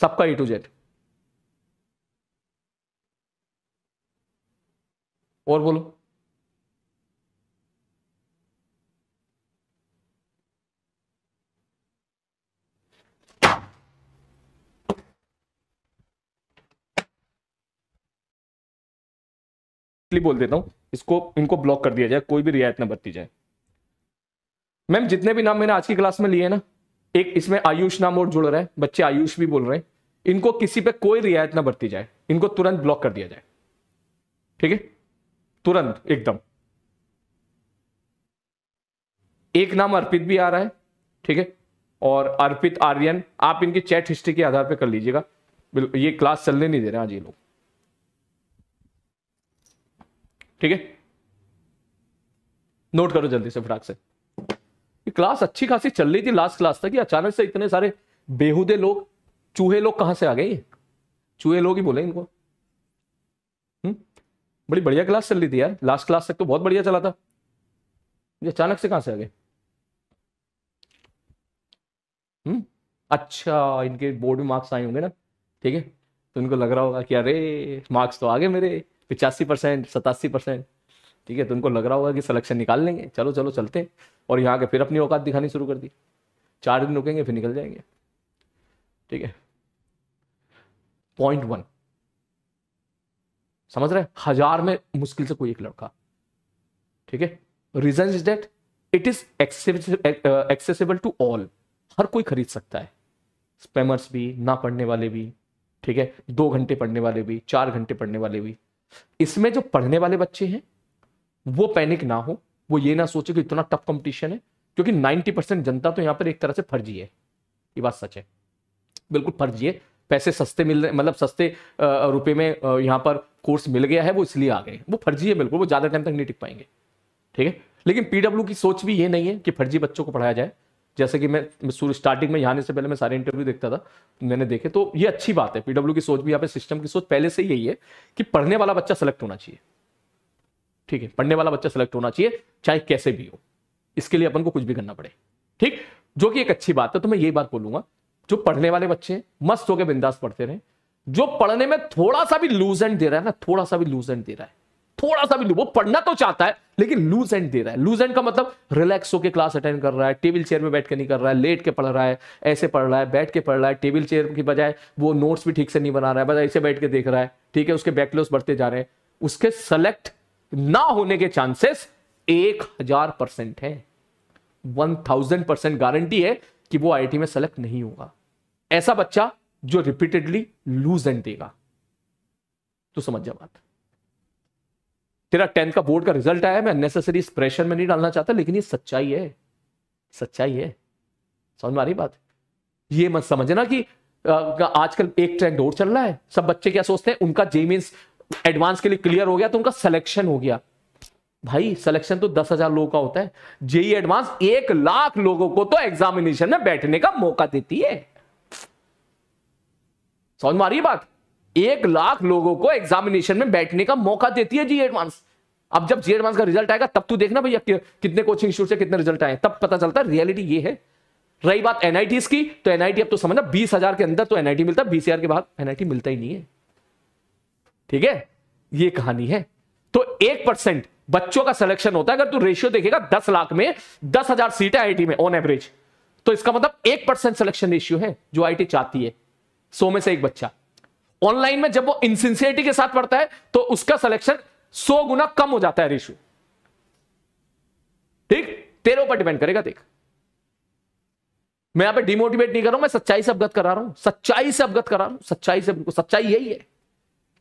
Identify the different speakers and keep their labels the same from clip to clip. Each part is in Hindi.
Speaker 1: सबका ए टू जेड और बोलो बोल देता हूं इसको इनको ब्लॉक कर दिया जाए कोई भी रियायत ना बरती जाए मैम जितने भी नाम मैंने आज की क्लास में लिए ना एक इसमें आयुष नाम और जुड़ रहा है बच्चे आयुष भी बोल रहे हैं इनको किसी पे कोई रियायत ना बरती जाए इनको तुरंत ब्लॉक कर दिया जाए ठीक है तुरंत एकदम एक नाम अर्पित भी आ रहा है ठीक है और अर्पित आर्यन आप इनकी चैट हिस्ट्री के आधार पर कर लीजिएगा ये क्लास चलने नहीं दे रहे आज ये लोग ठीक है नोट करो जल्दी से फटाक से कि क्लास अच्छी खासी चल रही थी लास्ट क्लास तक अचानक से इतने सारे बेहुदे लोग चूहे लोग कहां से आ गए चूहे लोग ही बोले इनको हुँ? हम्म? बड़ी बढ़िया क्लास चल रही थी यार लास्ट क्लास तक तो बहुत बढ़िया चला था ये अचानक से कहां से आ गए हम्म? अच्छा इनके बोर्ड में मार्क्स आए होंगे ना ठीक है तो इनको लग रहा होगा कि अरे मार्क्स तो आ गए मेरे पिचासी परसेंट सतासी परसेंट ठीक है उनको तो लग रहा होगा कि सिलेक्शन निकाल लेंगे चलो चलो चलते और यहाँ के फिर अपनी औकात दिखानी शुरू कर दी चार दिन रुकेंगे फिर निकल जाएंगे ठीक है पॉइंट वन समझ रहे हजार में मुश्किल से कोई एक लड़का ठीक है reason is that it is accessible to all हर कोई खरीद सकता है स्पेमर्स भी ना पढ़ने वाले भी ठीक है दो घंटे पढ़ने वाले भी चार घंटे पढ़ने वाले भी इसमें जो पढ़ने वाले बच्चे हैं वो पैनिक ना हो वो ये ना सोचे कि इतना टफ कंपटीशन है क्योंकि 90 परसेंट जनता तो यहाँ पर एक तरह से फर्जी है ये बात सच है बिल्कुल फर्जी है पैसे सस्ते मिल रहे मतलब सस्ते रुपए में यहाँ पर कोर्स मिल गया है वो इसलिए आ गए वो फर्जी है बिल्कुल वो ज़्यादा टाइम तक नहीं टिक पाएंगे ठीक है लेकिन पीडब्ल्यू की सोच भी ये नहीं है कि फर्जी बच्चों को पढ़ाया जाए जैसे कि मैं शुरू स्टार्टिंग में यहाँ आने से पहले मैं सारे इंटरव्यू देखता था मैंने देखे तो ये अच्छी बात है पीडब्ल्यू की सोच भी यहाँ पे सिस्टम की सोच पहले से यही है कि पढ़ने वाला बच्चा सेलेक्ट होना चाहिए ठीक है पढ़ने वाला बच्चा सिलेक्ट होना चाहिए चाहे कैसे भी हो इसके लिए अपन को कुछ भी करना पड़े ठीक जो कि एक अच्छी बात है तो मैं यही बात बोलूंगा जो पढ़ने वाले बच्चे मस्त होकर बिंदास पढ़ते रहे जो पढ़ने में थोड़ा सा भी लूज एंड दे रहा है ना थोड़ा सा भी लूज एंड दे रहा है थोड़ा सा भी वो पढ़ना तो चाहता है लेकिन लूज एंड दे रहा है लूज एंड का मतलब रिलैक्स होकर क्लास अटेंड कर रहा है टेबल चेयर में बैठ के नहीं कर रहा है लेट के पढ़ रहा है ऐसे पढ़ रहा है बैठ के पढ़ रहा है टेबल चेयर की बजाय वो नोट्स भी ठीक से नहीं बना रहा है बस ऐसे बैठ के देख रहा है ठीक है उसके बैकलोस बढ़ते जा रहे हैं उसके सेलेक्ट ना होने के चांसेस एक हजार परसेंट है वन थाउजेंड परसेंट गारंटी है कि वो आई में सेलेक्ट नहीं होगा ऐसा बच्चा जो रिपीटेडली लूज एंड देगा तो समझ जा बात तेरा टेंथ का बोर्ड का रिजल्ट आया मैं अननेसेसरी प्रेशर में नहीं डालना चाहता लेकिन ये सच्चाई है सच्चाई है समझ में आ रही बात ये मत समझना कि आजकल एक ट्रेंड और चल रहा है सब बच्चे क्या सोचते हैं उनका जेमीन एडवांस के लिए क्लियर हो गया तो उनका सिलेक्शन हो गया भाई सिलेक्शन तो दस हजार लोगों का होता है जेई एडवांस एक लाख लोगों को तो एग्जामिनेशन में बैठने का मौका देती है समझ में आ रही बात एक लाख लोगों को एग्जामिनेशन में बैठने का मौका देती है जी एडवांस अब जब जी एडवांस का रिजल्ट आएगा तब तू तो देखना भैया कि, कितने कोचिंग इंस्टीट्यूट से कितने रिजल्ट आए तब पता चलता है रियलिटी ये है रही बात एनआईटी की तो एनआईटी अब तो समझना बीस हजार के अंदर तो एनआईटी मिलता है बीस हजार के बाद एनआईटी मिलता ही नहीं है ठीक है ये कहानी है तो एक परसेंट बच्चों का सिलेक्शन होता है अगर तू रेशियो देखेगा दस लाख में दस हजार सीटें आई में ऑन एवरेज तो इसका मतलब एक परसेंट सिलेक्शन रेशियो है जो आई चाहती है सो में से एक बच्चा ऑनलाइन में जब वो इनसिंसियरिटी के साथ पढ़ता है तो उसका सिलेक्शन सौ गुना कम हो जाता है रेशियो ठीक तेरे ऊपर डिपेंड करेगा देख मैं यहां पे डिमोटिवेट नहीं कर रहा हूं मैं सच्चाई से अवगत करा रहा हूं सच्चाई से अवगत करा रहा हूं सच्चाई से सच्चाई यही है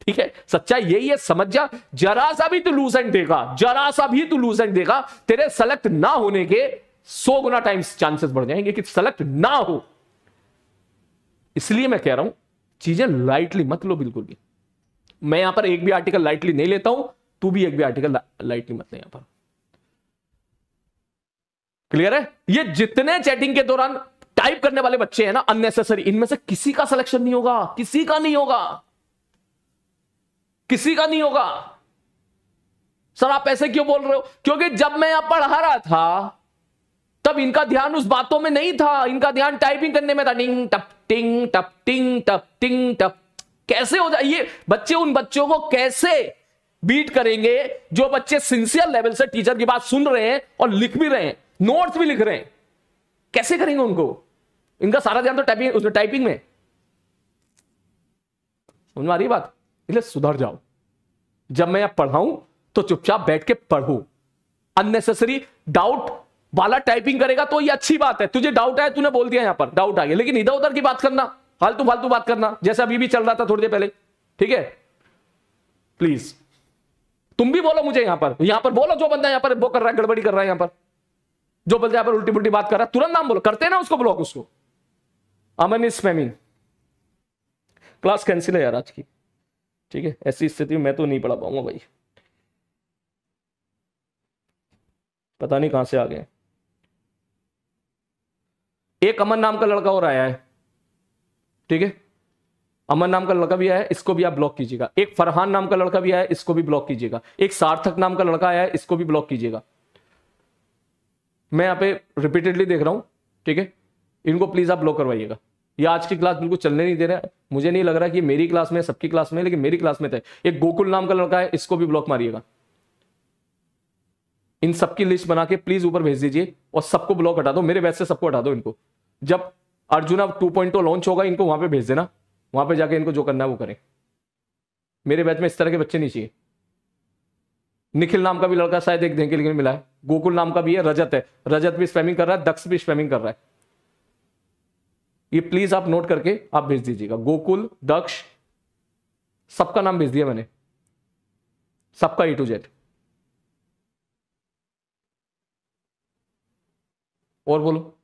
Speaker 1: ठीक है सच्चाई यही है समझ जा जरा सा भी तू लूज एंड देगा जरा सा भी तू लूज एंड देगा तेरे सेलेक्ट ना होने के सो गुना टाइम्स चांसेस बढ़ जाएंगे कि सेलेक्ट ना हो इसलिए मैं कह रहा हूं चीजें लाइटली मत लो बिल्कुल भी मैं यहां पर एक भी आर्टिकल लाइटली नहीं लेता हूं तू भी एक भी आर्टिकल लाइटली मत ले यहां पर क्लियर है ये जितने चैटिंग के दौरान टाइप करने वाले बच्चे हैं ना अननेसेसरी इनमें से किसी का सिलेक्शन नहीं होगा किसी का नहीं होगा किसी का नहीं होगा सर आप ऐसे क्यों बोल रहे हो क्योंकि जब मैं यहां पढ़ा रहा था तब इनका ध्यान उस बातों में नहीं था इनका ध्यान टाइपिंग करने में था टिंग टप टिंग टप टिंग टप टिंग टप कैसे हो जाए ये बच्चे उन बच्चों को कैसे बीट करेंगे जो बच्चे सिंसियर लेवल से टीचर की बात सुन रहे हैं और लिख भी रहे हैं नोट्स भी लिख रहे हैं कैसे करेंगे उनको इनका सारा ध्यान तो टाइपिंग उसमें टाइपिंग में समझ में आ रही बात इसलिए सुधर जाओ जब मैं यहां पढ़ाऊं तो चुपचाप बैठ के पढ़ो अननेसेसरी डाउट वाला टाइपिंग करेगा तो ये अच्छी बात है तुझे डाउट आया तूने बोल दिया यहां पर डाउट आ गया लेकिन इधर उधर की बात करना फालतू फालतू बात करना जैसे अभी भी चल रहा था थोड़ी देर पहले ठीक है प्लीज तुम भी बोलो मुझे यहां पर यहां पर बोलो जो बंदा यहां पर वो कर रहा है गड़बड़ी कर रहा है यहां पर जो बंदा यहां पर उल्टी पुल्टी बात कर रहा है तुरंत नाम बोलो करते हैं ना उसको ब्लॉक उसको अमन इस क्लास कैंसिल है यार आज की ठीक है ऐसी स्थिति में मैं तो नहीं पढ़ा पाऊंगा भाई पता नहीं कहां से आ गए एक अमन नाम का लड़का और आया है ठीक है अमन नाम का लड़का भी आया है इसको भी आप ब्लॉक कीजिएगा एक फरहान नाम का लड़का भी आया है इसको भी ब्लॉक कीजिएगा एक सार्थक नाम का लड़का आया है इसको भी ब्लॉक कीजिएगा मैं यहाँ पे रिपीटेडली देख रहा हूं ठीक है इनको प्लीज आप ब्लॉक करवाइएगा ये आज की क्लास बिल्कुल चलने नहीं दे रहा है मुझे नहीं लग रहा कि मेरी क्लास में सबकी क्लास में लेकिन मेरी क्लास में थे एक गोकुल नाम का लड़का है इसको भी ब्लॉक मारिएगा इन सबकी लिस्ट बना के प्लीज ऊपर भेज दीजिए और सबको ब्लॉक हटा दो मेरे वैसे से सबको हटा दो इनको जब अब टू पॉइंट लॉन्च होगा इनको वहां पर भेज देना वहां पर जाके इनको जो करना है वो करें मेरे बैच में इस तरह के बच्चे नहीं चाहिए निखिल नाम का भी लड़का शायद एक देंगे लेकिन मिला है गोकुल नाम का भी है रजत है रजत भी स्वेमिंग कर रहा है दक्ष भी स्वेमिंग कर रहा है ये प्लीज आप नोट करके आप भेज दीजिएगा गोकुल दक्ष सबका नाम भेज दिया मैंने सबका ए टू जेड और बोलो